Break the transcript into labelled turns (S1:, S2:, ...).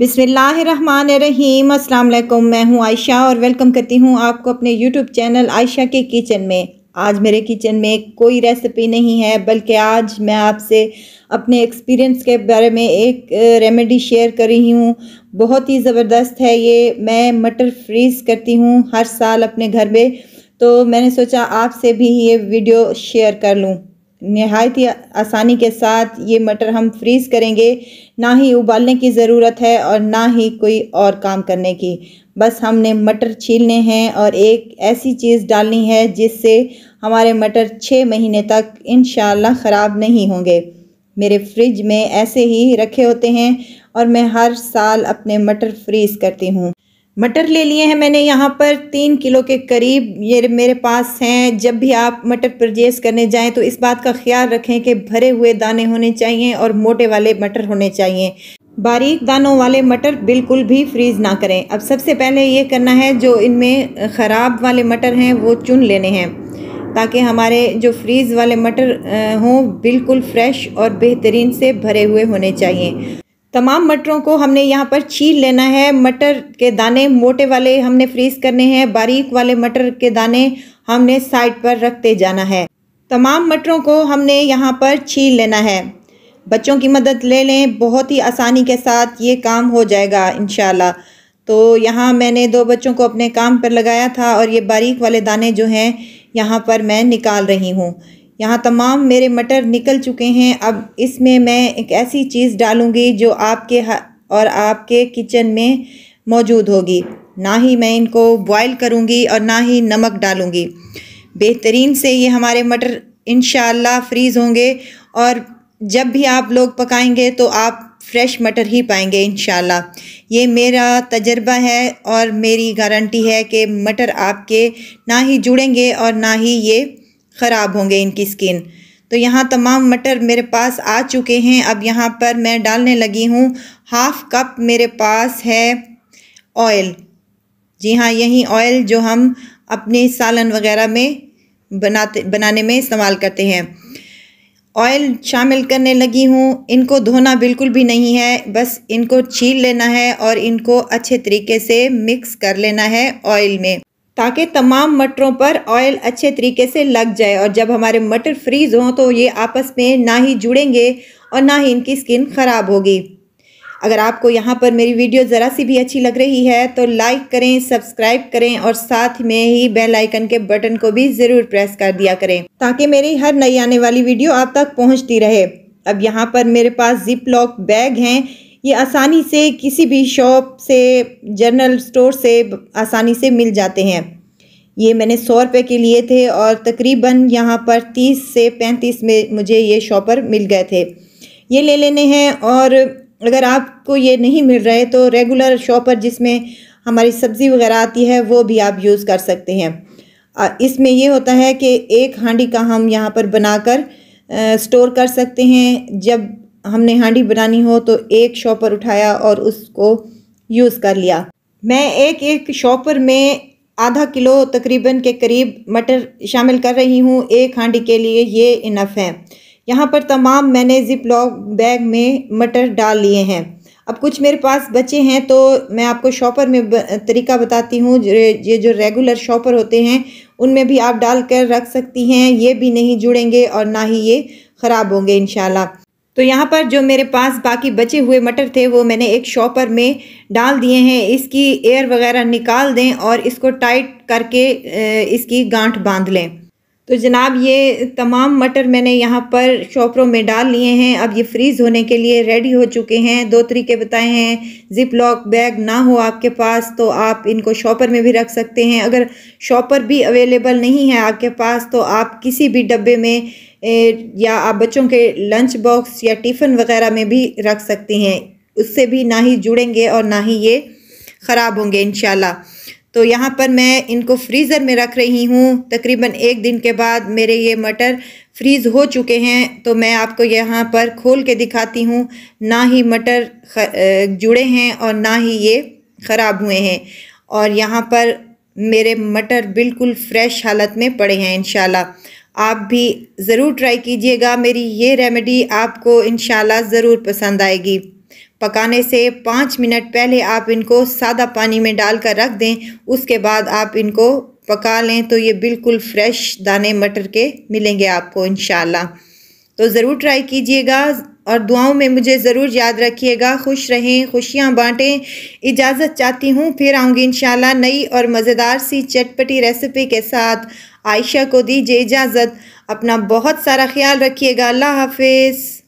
S1: बिसमीम अल्लाम मैं हूं आयशा और वेलकम करती हूं आपको अपने यूट्यूब चैनल आयशा के किचन में आज मेरे किचन में कोई रेसिपी नहीं है बल्कि आज मैं आपसे अपने एक्सपीरियंस के बारे में एक रेमेडी शेयर कर रही हूँ बहुत ही ज़बरदस्त है ये मैं मटर फ्रीज़ करती हूँ हर साल अपने घर में तो मैंने सोचा आपसे भी ये वीडियो शेयर कर लूँ नहायत ही आसानी के साथ ये मटर हम फ्रीज़ करेंगे ना ही उबालने की ज़रूरत है और ना ही कोई और काम करने की बस हमने मटर छीलने हैं और एक ऐसी चीज़ डालनी है जिससे हमारे मटर छः महीने तक इन ख़राब नहीं होंगे मेरे फ्रिज में ऐसे ही रखे होते हैं और मैं हर साल अपने मटर फ्रीज़ करती हूँ मटर ले लिए हैं मैंने यहाँ पर तीन किलो के करीब ये मेरे पास हैं जब भी आप मटर परचेस करने जाएं तो इस बात का ख्याल रखें कि भरे हुए दाने होने चाहिए और मोटे वाले मटर होने चाहिए बारीक दानों वाले मटर बिल्कुल भी फ्रीज़ ना करें अब सबसे पहले ये करना है जो इनमें ख़राब वाले मटर हैं वो चुन लेने हैं ताकि हमारे जो फ्रीज़ वाले मटर हों बिल्कुल फ्रेश और बेहतरीन से भरे हुए होने चाहिए तमाम मटरों को हमने यहाँ पर छील लेना है मटर के दाने मोटे वाले हमने फ्रीज करने हैं बारीक वाले मटर के दाने हमने साइड पर रखते जाना है तमाम मटरों को हमने यहाँ पर छील लेना है बच्चों की मदद ले लें बहुत ही आसानी के साथ ये काम हो जाएगा इन तो यहाँ मैंने दो बच्चों को अपने काम पर लगाया था और ये बारीक वाले दाने जो हैं यहाँ पर मैं निकाल रही हूँ यहाँ तमाम मेरे मटर निकल चुके हैं अब इसमें मैं एक ऐसी चीज़ डालूँगी जो आपके और आपके किचन में मौजूद होगी ना ही मैं इनको बॉयल करूँगी और ना ही नमक डालूँगी बेहतरीन से ये हमारे मटर इन फ्रीज़ होंगे और जब भी आप लोग पकाएंगे तो आप फ्रेश मटर ही पाएंगे इन ये मेरा तजर्बा है और मेरी गारंटी है कि मटर आपके ना ही जुड़ेंगे और ना ही ये ख़राब होंगे इनकी स्किन तो यहाँ तमाम मटर मेरे पास आ चुके हैं अब यहाँ पर मैं डालने लगी हूँ हाफ़ कप मेरे पास है ऑयल जी हाँ यही ऑयल जो हम अपने सालन वगैरह में बनाते बनाने में इस्तेमाल करते हैं ऑयल शामिल करने लगी हूँ इनको धोना बिल्कुल भी नहीं है बस इनको छील लेना है और इनको अच्छे तरीके से मिक्स कर लेना है ऑयल में ताकि तमाम मटरों पर ऑयल अच्छे तरीके से लग जाए और जब हमारे मटर फ्रीज़ हों तो ये आपस में ना ही जुड़ेंगे और ना ही इनकी स्किन ख़राब होगी अगर आपको यहाँ पर मेरी वीडियो ज़रा सी भी अच्छी लग रही है तो लाइक करें सब्सक्राइब करें और साथ में ही बेल आइकन के बटन को भी ज़रूर प्रेस कर दिया करें ताकि मेरी हर नई आने वाली वीडियो आप तक पहुँचती रहे अब यहाँ पर मेरे पास जिप लॉक बैग हैं ये आसानी से किसी भी शॉप से जनरल स्टोर से आसानी से मिल जाते हैं ये मैंने सौ रुपये के लिए थे और तकरीबन यहाँ पर तीस से पैंतीस में मुझे ये शॉपर मिल गए थे ये ले लेने हैं और अगर आपको ये नहीं मिल रहे तो रेगुलर शॉपर जिसमें हमारी सब्ज़ी वगैरह आती है वो भी आप यूज़ कर सकते हैं इसमें ये होता है कि एक हांडी का हम यहाँ पर बनाकर स्टोर कर सकते हैं जब हमने हांडी बनानी हो तो एक शॉपर उठाया और उसको यूज़ कर लिया मैं एक एक शॉपर में आधा किलो तकरीबन के करीब मटर शामिल कर रही हूँ एक हांडी के लिए ये इनफ है यहाँ पर तमाम मैंने ज़िप लॉक बैग में मटर डाल लिए हैं अब कुछ मेरे पास बचे हैं तो मैं आपको शॉपर में तरीका बताती हूँ ये जो रेगुलर शॉपर होते हैं उनमें भी आप डाल कर रख सकती हैं ये भी नहीं जुड़ेंगे और ना ही ये ख़राब होंगे इन तो यहाँ पर जो मेरे पास बाकी बचे हुए मटर थे वो मैंने एक शॉपर में डाल दिए हैं इसकी एयर वगैरह निकाल दें और इसको टाइट करके इसकी गांठ बांध लें तो जनाब ये तमाम मटर मैंने यहाँ पर शॉपरों में डाल लिए हैं अब ये फ्रीज़ होने के लिए रेडी हो चुके हैं दो तरीके बताए हैं ज़िप लॉक बैग ना हो आपके पास तो आप इनको शॉपर में भी रख सकते हैं अगर शॉपर भी अवेलेबल नहीं है आपके पास तो आप किसी भी डब्बे में या आप बच्चों के लंच बॉक्स या टिफ़िन वगैरह में भी रख सकते हैं उससे भी ना ही जुड़ेंगे और ना ही ये ख़राब होंगे इन तो यहाँ पर मैं इनको फ्रीज़र में रख रही हूँ तकरीबन एक दिन के बाद मेरे ये मटर फ्रीज़ हो चुके हैं तो मैं आपको यहाँ पर खोल के दिखाती हूँ ना ही मटर जुड़े हैं और ना ही ये ख़राब हुए हैं और यहाँ पर मेरे मटर बिल्कुल फ्रेश हालत में पड़े हैं इन आप भी ज़रूर ट्राई कीजिएगा मेरी ये रेमेडी आपको इन ज़रूर पसंद आएगी पकाने से पाँच मिनट पहले आप इनको सादा पानी में डालकर रख दें उसके बाद आप इनको पका लें तो ये बिल्कुल फ्रेश दाने मटर के मिलेंगे आपको इन तो ज़रूर ट्राई कीजिएगा और दुआओं में मुझे ज़रूर याद रखिएगा खुश रहें खुशियाँ बाँटें इजाज़त चाहती हूँ फिर आऊँगी इन नई और मज़ेदार सी चटपटी रेसिपी के साथ आयशा को दीजिए इजाज़त अपना बहुत सारा ख्याल रखिएगा अल्लाह हाफिज़